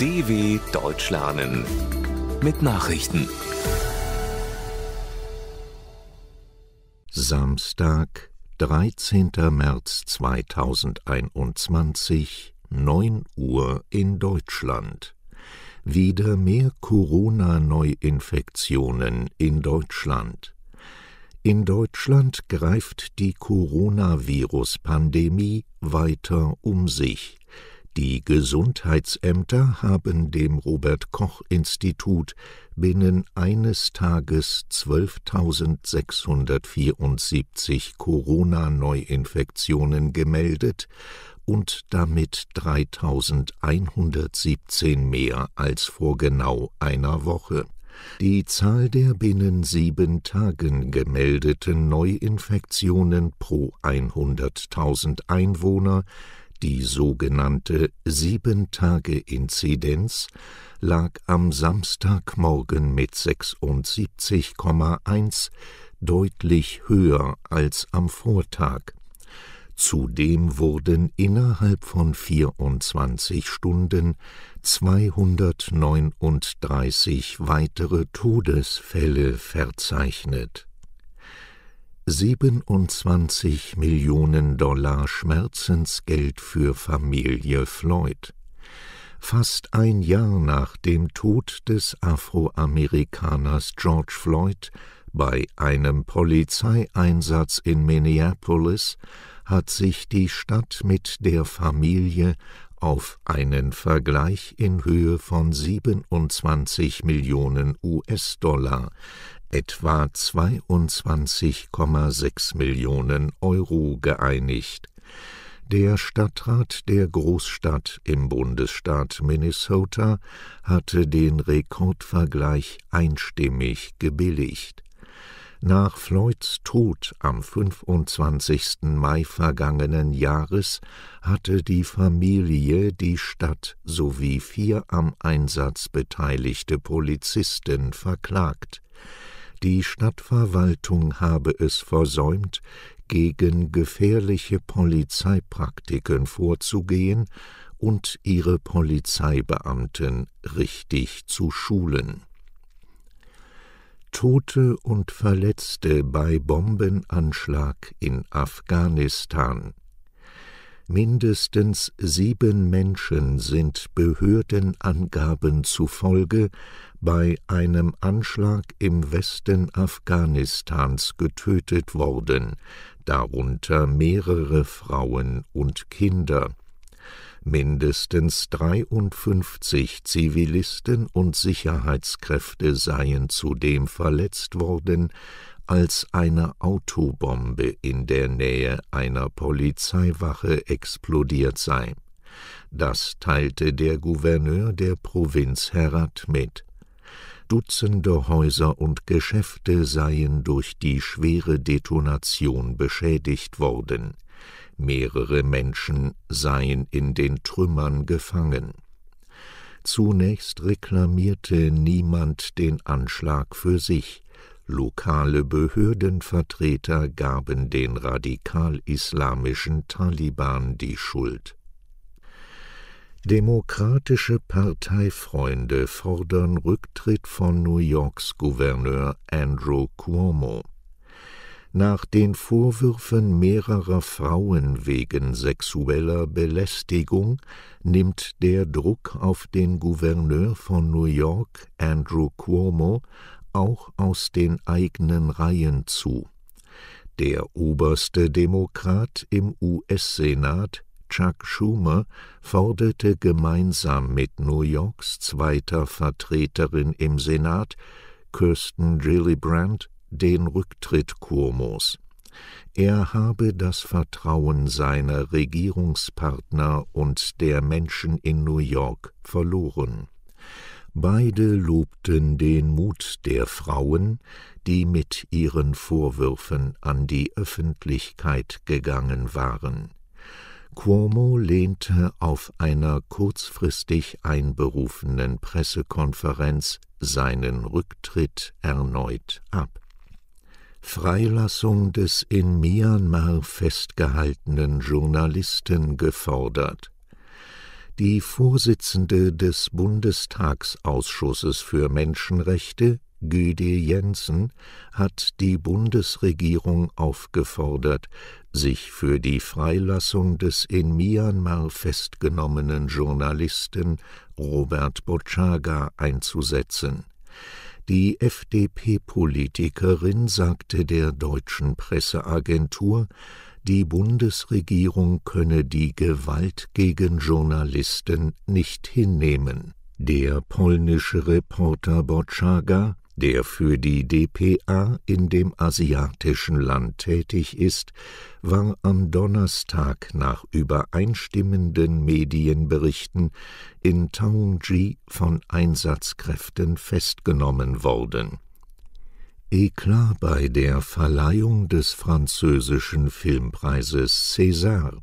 DW Deutsch lernen mit Nachrichten. Samstag, 13. März 2021, 9 Uhr in Deutschland. Wieder mehr Corona-Neuinfektionen in Deutschland. In Deutschland greift die Coronavirus-Pandemie weiter um sich. Die Gesundheitsämter haben dem Robert Koch Institut binnen eines Tages 12.674 Corona-Neuinfektionen gemeldet und damit 3.117 mehr als vor genau einer Woche. Die Zahl der binnen sieben Tagen gemeldeten Neuinfektionen pro 100.000 Einwohner die sogenannte Sieben-Tage-Inzidenz lag am Samstagmorgen mit 76,1 deutlich höher als am Vortag. Zudem wurden innerhalb von 24 Stunden 239 weitere Todesfälle verzeichnet 27 Millionen Dollar Schmerzensgeld für Familie Floyd. Fast ein Jahr nach dem Tod des Afroamerikaners George Floyd bei einem Polizeieinsatz in Minneapolis hat sich die Stadt mit der Familie auf einen Vergleich in Höhe von 27 Millionen US-Dollar etwa 22,6 Millionen Euro geeinigt. Der Stadtrat der Großstadt im Bundesstaat Minnesota hatte den Rekordvergleich einstimmig gebilligt. Nach Floyds Tod am 25. Mai vergangenen Jahres hatte die Familie die Stadt sowie vier am Einsatz beteiligte Polizisten verklagt. Die Stadtverwaltung habe es versäumt, gegen gefährliche Polizeipraktiken vorzugehen und ihre Polizeibeamten richtig zu schulen. Tote und Verletzte bei Bombenanschlag in Afghanistan Mindestens sieben Menschen sind Behördenangaben zufolge bei einem Anschlag im Westen Afghanistans getötet worden, darunter mehrere Frauen und Kinder. Mindestens 53 Zivilisten und Sicherheitskräfte seien zudem verletzt worden, als eine Autobombe in der Nähe einer Polizeiwache explodiert sei. Das teilte der Gouverneur der Provinz Herat mit. Dutzende Häuser und Geschäfte seien durch die schwere Detonation beschädigt worden. Mehrere Menschen seien in den Trümmern gefangen. Zunächst reklamierte niemand den Anschlag für sich, Lokale Behördenvertreter gaben den radikal-islamischen Taliban die Schuld. Demokratische Parteifreunde fordern Rücktritt von New Yorks Gouverneur Andrew Cuomo. Nach den Vorwürfen mehrerer Frauen wegen sexueller Belästigung nimmt der Druck auf den Gouverneur von New York, Andrew Cuomo, auch aus den eigenen Reihen zu. Der oberste Demokrat im US-Senat, Chuck Schumer, forderte gemeinsam mit New Yorks zweiter Vertreterin im Senat, Kirsten Gillibrand, den Rücktritt Kurmos. Er habe das Vertrauen seiner Regierungspartner und der Menschen in New York verloren Beide lobten den Mut der Frauen, die mit ihren Vorwürfen an die Öffentlichkeit gegangen waren. Cuomo lehnte auf einer kurzfristig einberufenen Pressekonferenz seinen Rücktritt erneut ab. Freilassung des in Myanmar festgehaltenen Journalisten gefordert. Die Vorsitzende des Bundestagsausschusses für Menschenrechte, Güde Jensen, hat die Bundesregierung aufgefordert, sich für die Freilassung des in Myanmar festgenommenen Journalisten Robert Bochaga einzusetzen. Die FDP-Politikerin sagte der deutschen Presseagentur, die Bundesregierung könne die Gewalt gegen Journalisten nicht hinnehmen. Der polnische Reporter Boczaga, der für die DPA in dem asiatischen Land tätig ist, war am Donnerstag nach übereinstimmenden Medienberichten in Taungji von Einsatzkräften festgenommen worden Eklat eh bei der Verleihung des französischen Filmpreises César.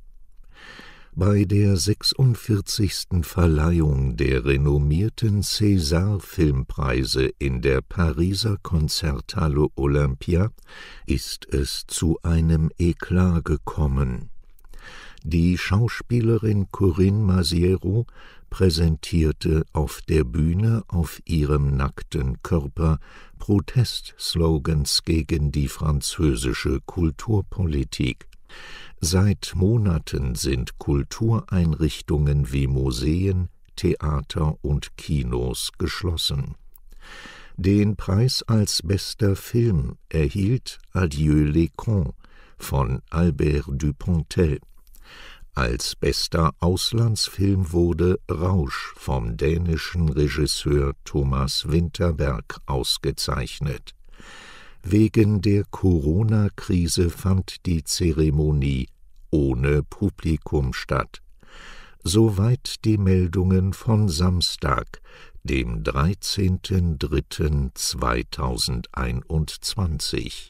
Bei der 46. Verleihung der renommierten César-Filmpreise in der Pariser Konzerthalle Olympia ist es zu einem Eklat gekommen die Schauspielerin Corinne Masiero präsentierte auf der Bühne auf ihrem nackten Körper Protestslogans gegen die französische Kulturpolitik. Seit Monaten sind Kultureinrichtungen wie Museen, Theater und Kinos geschlossen. Den Preis als bester Film erhielt Adieu les Cons von Albert Dupontel. Als bester Auslandsfilm wurde Rausch vom dänischen Regisseur Thomas Winterberg ausgezeichnet. Wegen der Corona-Krise fand die Zeremonie ohne Publikum statt. Soweit die Meldungen von Samstag, dem 13.03.2021